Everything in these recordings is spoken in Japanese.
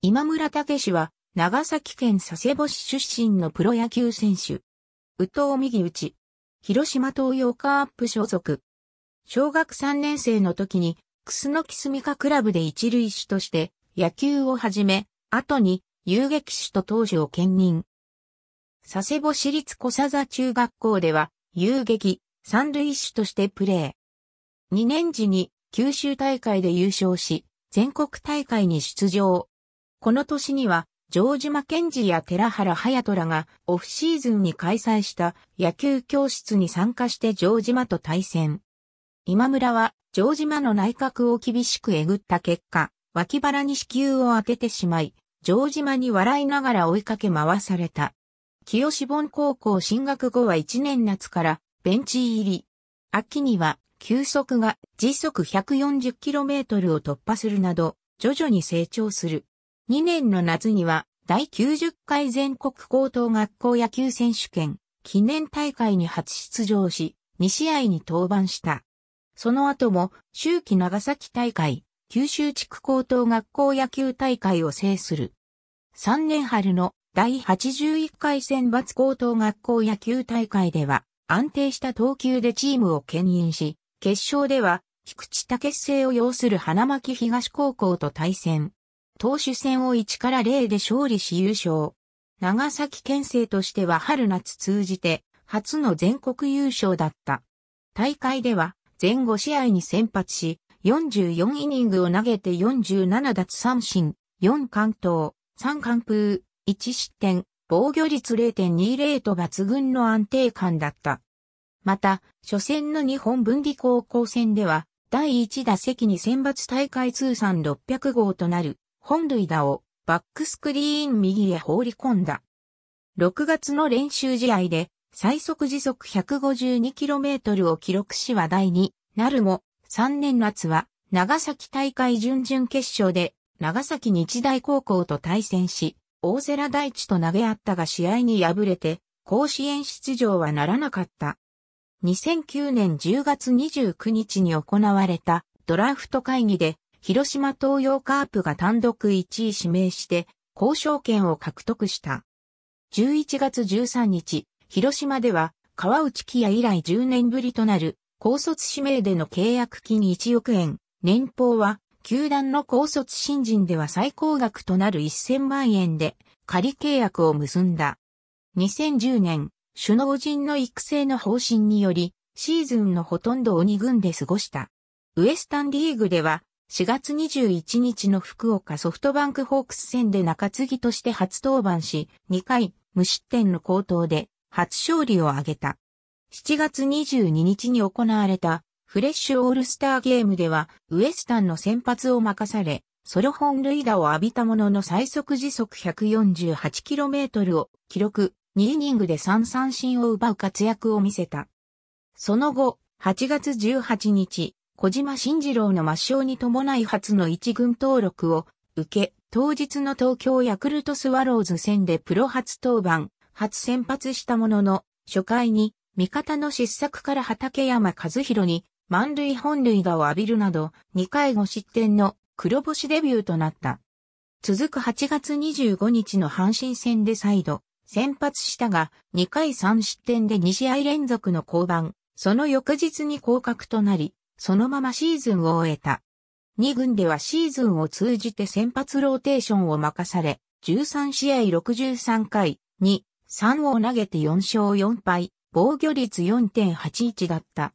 今村武史は、長崎県佐世保市出身のプロ野球選手。宇藤右内。広島東洋カープ所属。小学3年生の時に、楠木住かクラブで一塁手として野球を始め、後に遊撃手と当時を兼任。佐世保市立小佐座中学校では、遊撃、三塁手としてプレー。2年時に九州大会で優勝し、全国大会に出場。この年には、ジョージ・マケンジや寺原隼人らがオフシーズンに開催した野球教室に参加して城島と対戦。今村は城島の内角を厳しくえぐった結果、脇腹に支球を当ててしまい、城島に笑いながら追いかけ回された。清志本高校進学後は1年夏からベンチ入り。秋には球速が時速 140km を突破するなど、徐々に成長する。2年の夏には、第90回全国高等学校野球選手権記念大会に初出場し、2試合に登板した。その後も、秋季長崎大会、九州地区高等学校野球大会を制する。3年春の第81回選抜高等学校野球大会では、安定した投球でチームを牽引し、決勝では、菊池武生を擁する花巻東高校と対戦。投手戦を1から0で勝利し優勝。長崎県政としては春夏通じて初の全国優勝だった。大会では前後試合に先発し、44イニングを投げて47奪三振、4完投、3完封、1失点、防御率0.20と抜群の安定感だった。また、初戦の日本分離高校戦では、第1打席に選抜大会通算600号となる本塁打をバックスクリーン右へ放り込んだ。6月の練習試合で最速時速 152km を記録し話題になるも、3年夏は長崎大会準々決勝で長崎日大高校と対戦し、大瀬良大地と投げ合ったが試合に敗れて、甲子園出場はならなかった。2009年10月29日に行われたドラフト会議で広島東洋カープが単独1位指名して、交渉権を獲得した。11月13日、広島では、川内キ也以来10年ぶりとなる、高卒指名での契約金1億円、年俸は、球団の高卒新人では最高額となる1000万円で、仮契約を結んだ。2010年、首脳陣の育成の方針により、シーズンのほとんどを2軍で過ごした。ウエスタンリーグでは、4月21日の福岡ソフトバンクホークス戦で中継ぎとして初登板し、2回無失点の高投で初勝利を挙げた。7月22日に行われたフレッシュオールスターゲームではウエスタンの先発を任され、ソロ本塁打を浴びたものの最速時速 148km を記録、2イニングで3三振を奪う活躍を見せた。その後、8月18日、小島慎次郎の抹消に伴い初の一軍登録を受け、当日の東京ヤクルトスワローズ戦でプロ初登板、初先発したものの、初回に味方の失策から畠山和弘に満塁本塁打を浴びるなど、2回5失点の黒星デビューとなった。続く8月25日の阪神戦で再度、先発したが、2回3失点で2試合連続の降板、その翌日に降格となり、そのままシーズンを終えた。2軍ではシーズンを通じて先発ローテーションを任され、13試合63回、2、3を投げて4勝4敗、防御率4.81だった。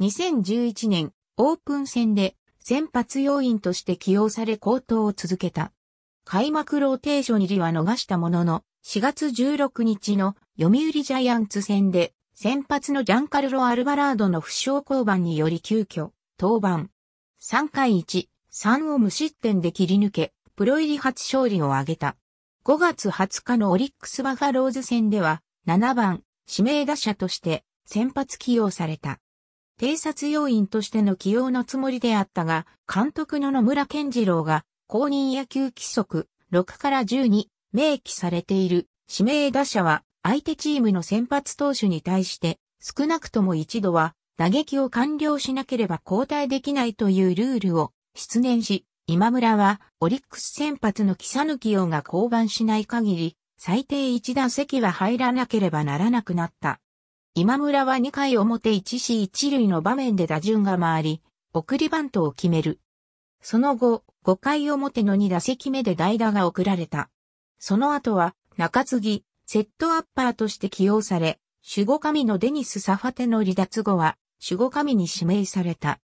2011年、オープン戦で先発要員として起用され高騰を続けた。開幕ローテーション入りは逃したものの、4月16日の読売ジャイアンツ戦で先発のジャンカルロ・アルバラードの負傷降板により急遽、登板。3回1、3を無失点で切り抜け、プロ入り初勝利を挙げた。5月20日のオリックスバファローズ戦では、7番、指名打者として先発起用された。偵察要員としての起用のつもりであったが、監督の野村健次郎が公認野球規則6から10に明記されている指名打者は相手チームの先発投手に対して少なくとも一度は打撃を完了しなければ交代できないというルールを失念し、今村はオリックス先発の木佐キオが降板しない限り、最低一打席は入らなければならなくなった。今村は2回表1死1塁の場面で打順が回り、送りバントを決める。その後、5回表の2打席目で代打が送られた。その後は、中継ぎ、セットアッパーとして起用され、守護神のデニス・サファテの離脱後は守護神に指名された。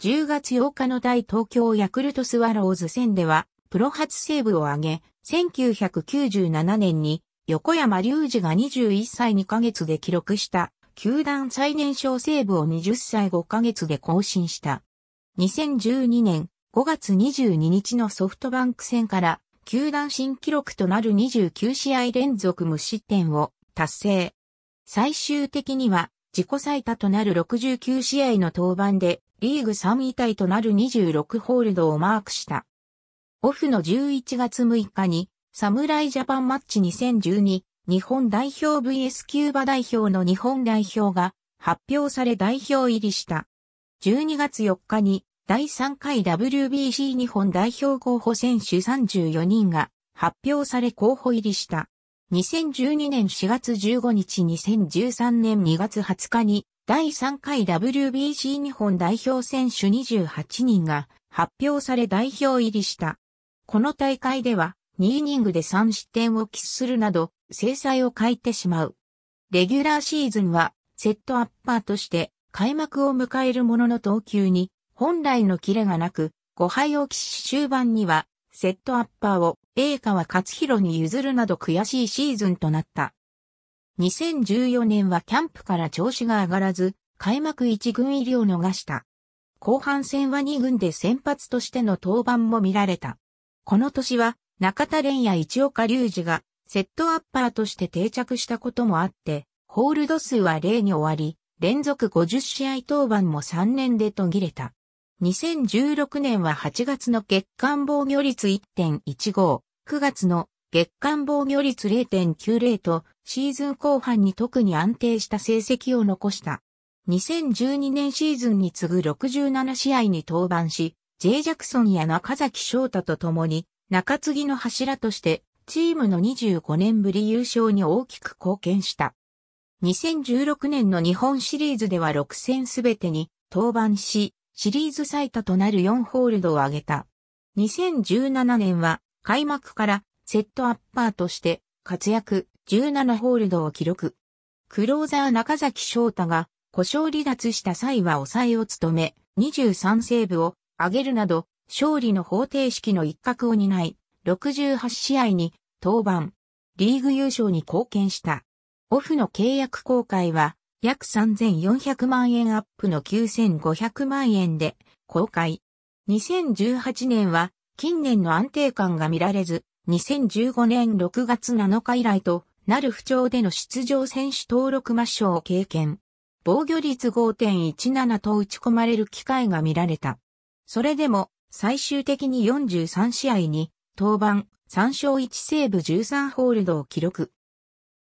10月8日の大東京ヤクルトスワローズ戦では、プロ初セーブを挙げ、1997年に横山隆二が21歳2ヶ月で記録した球団最年少セーブを20歳5ヶ月で更新した。2012年5月22日のソフトバンク戦から球団新記録となる29試合連続無失点を達成。最終的には自己最多となる69試合の登板でリーグ3位タイとなる26ホールドをマークした。オフの11月6日に侍ジャパンマッチ2012日本代表 VS キューバ代表の日本代表が発表され代表入りした。12月4日に第3回 WBC 日本代表候補選手34人が発表され候補入りした。2012年4月15日2013年2月20日に第3回 WBC 日本代表選手28人が発表され代表入りした。この大会では2イニングで3失点を喫するなど制裁を欠いてしまう。レギュラーシーズンはセットアッパーとして開幕を迎えるものの投球に本来のキレがなく、5敗を喫し終盤には、セットアッパーを栄は勝弘に譲るなど悔しいシーズンとなった。2014年はキャンプから調子が上がらず、開幕1軍入りを逃した。後半戦は2軍で先発としての登板も見られた。この年は中田蓮や市岡隆二がセットアッパーとして定着したこともあって、ホールド数は0に終わり、連続50試合登板も3年で途切れた。2016年は8月の月間防御率1.15、9月の月間防御率0.90とシーズン後半に特に安定した成績を残した。2012年シーズンに次ぐ67試合に登板し、J ジャクソンや中崎翔太と共に中継ぎの柱としてチームの25年ぶり優勝に大きく貢献した。2016年の日本シリーズでは6戦すべてに登板し、シリーズ最多となる4ホールドを挙げた。2017年は開幕からセットアッパーとして活躍17ホールドを記録。クローザー中崎翔太が故障離脱した際は抑えを務め23セーブを挙げるなど勝利の方程式の一角を担い68試合に登板。リーグ優勝に貢献した。オフの契約公開は約3400万円アップの9500万円で公開。2018年は近年の安定感が見られず、2015年6月7日以来となる不調での出場選手登録抹消を経験。防御率5.17と打ち込まれる機会が見られた。それでも最終的に43試合に登板3勝1セーブ13ホールドを記録。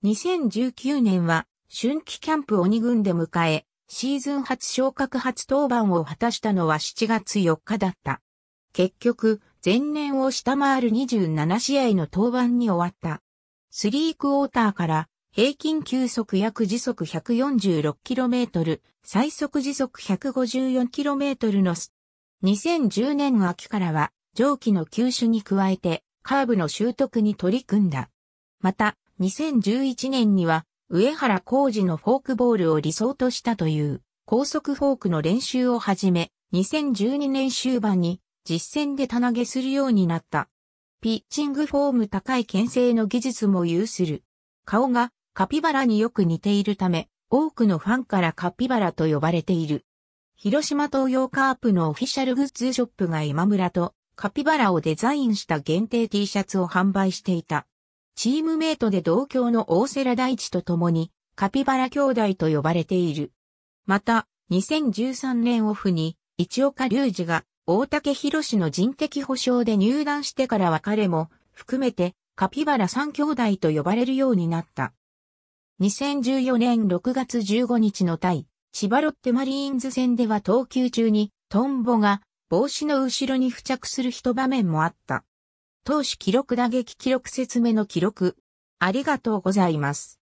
2019年は春季キャンプ鬼軍で迎え、シーズン初昇格初登板を果たしたのは7月4日だった。結局、前年を下回る27試合の登板に終わった。スリークォーターから平均球速約時速 146km、最速時速 154km のス。2010年秋からは上記の球種に加えてカーブの習得に取り組んだ。また、2011年には上原浩二のフォークボールを理想としたという高速フォークの練習を始め、2012年終盤に実戦で棚上げするようになった。ピッチングフォーム高い牽制の技術も有する。顔がカピバラによく似ているため、多くのファンからカピバラと呼ばれている。広島東洋カープのオフィシャルグッズショップが今村とカピバラをデザインした限定 T シャツを販売していた。チームメイトで同郷の大瀬良大地と共に、カピバラ兄弟と呼ばれている。また、2013年オフに、市岡隆二が、大竹博士の人的保障で入団してからは彼も、含めて、カピバラ三兄弟と呼ばれるようになった。2014年6月15日の対、千葉ロッテマリーンズ戦では投球中に、トンボが、帽子の後ろに付着する一場面もあった。投手記録打撃記録説明の記録。ありがとうございます。